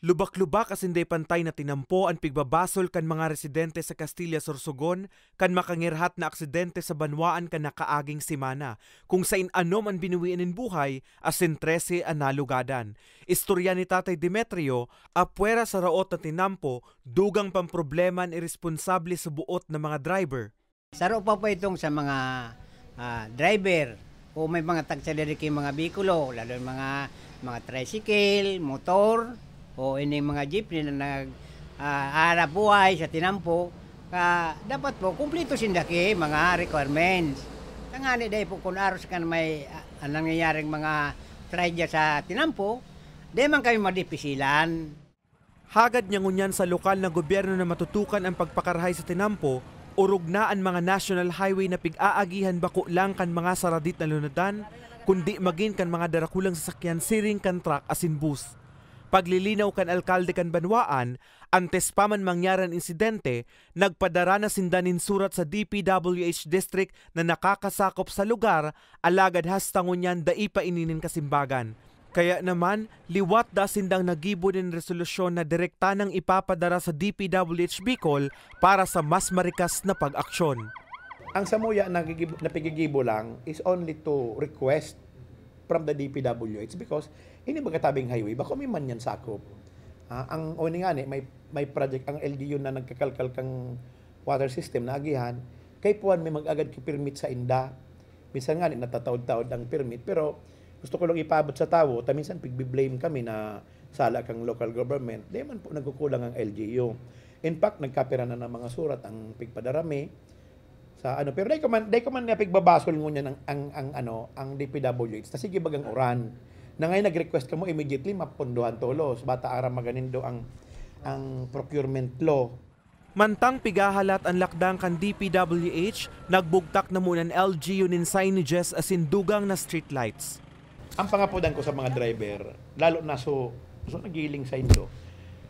Lubak-lubak as hindi pantay na tinampo ang pigbabasol kan mga residente sa Castilla Sorsogon kan makangirhat na aksidente sa banwaan kan nakaaging simana kung sa inano man binuwianin buhay asin 13 analugadan. Istorya ni Tatay Demetrio, apwera sa raot na tinampo, dugang pamproblema ang irresponsable sa buot ng mga driver. Saro pa pa itong sa mga uh, driver o may mga tagsadiriki mga bikulo, lalo mga mga tricycle, motor, o ining mga jeepney na nag uh, buhay sa tinampo uh, dapat po kumpleto sindaki mga requirements tangani dahil po kun aros kan may uh, ah, nangyayaring mga tragedy sa tinampo di man kami madipisilan Hagad niya ngunyan sa lokal na gobyerno na matutukan ang pagpakarhay sa tinampo urog na ang mga national highway na pig-aagihan bako lang kan mga saradit na lunadan, kundi magin kan mga darakulang sasakyan siring kan truck asin bus paglilinaw kan alkalde kan Banwaan, antes pa man mangyaran insidente, nagpadara na sindanin surat sa DPWH district na nakakasakop sa lugar, alagad hastangon yan daipa ininin kasimbagan. Kaya naman, liwat da sindang nagibo din resolusyon na direkta nang ipapadara sa DPWH Bicol para sa mas marikas na pag-aksyon. Ang samuya na napigigibo lang is only to request from the DPW, it's because ini magkatabing highway, baka may man yan sakop. Uh, ah, ang una nga, may, may project ang LDU na nagkakalkal kang water system na agihan, kay Puan may magagad ki permit sa inda. Minsan nga, natataod-taod ang permit, pero gusto ko lang ipabot sa tao, taminsan pigbiblame kami na sala kang local government, di man po nagkukulang ang LGU. In fact, nagkapira na ng mga surat ang pigpadarami, sa ano pero dai man dai man napigbabasol mo niya ng ang ang ano ang DPWH na sige bagang oran na ngayon nag-request ka mo immediately mapunduhan tolos bata ara maganin do ang ang procurement law Mantang pigahalat ang lakdang kan DPWH, nagbugtak na muna ng LGU nin signages as in dugang na streetlights. Ang pangapudan ko sa mga driver, lalo na so, so nagiling sa Indo,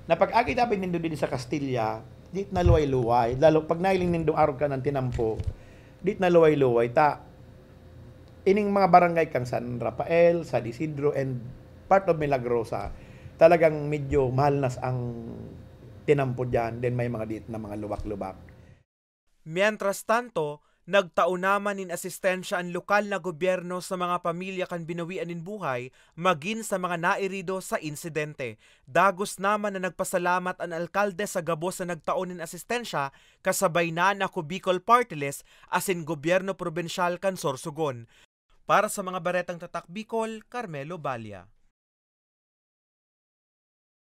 na pag-agit din din sa Castilla, dit na luway-luway. Lalo pag nailing nindong araw ka ng tinampo, dit na luway-luway. Ta, ining mga barangay kang San Rafael, San Isidro, and part of Milagrosa, talagang medyo mahal nas ang tinampo dyan. Then may mga dit na mga luwak lubak Mientras tanto, Nagtaon naman in asistensya ang lokal na gobyerno sa mga pamilya kan binawian in buhay magin sa mga nairido sa insidente. Dagos naman na nagpasalamat ang alkalde sa gabo sa nagtaon in asistensya kasabay na na Bicol Party List as in gobyerno probinsyal kan Sorsogon. Para sa mga baretang tatak Bicol, Carmelo Balia.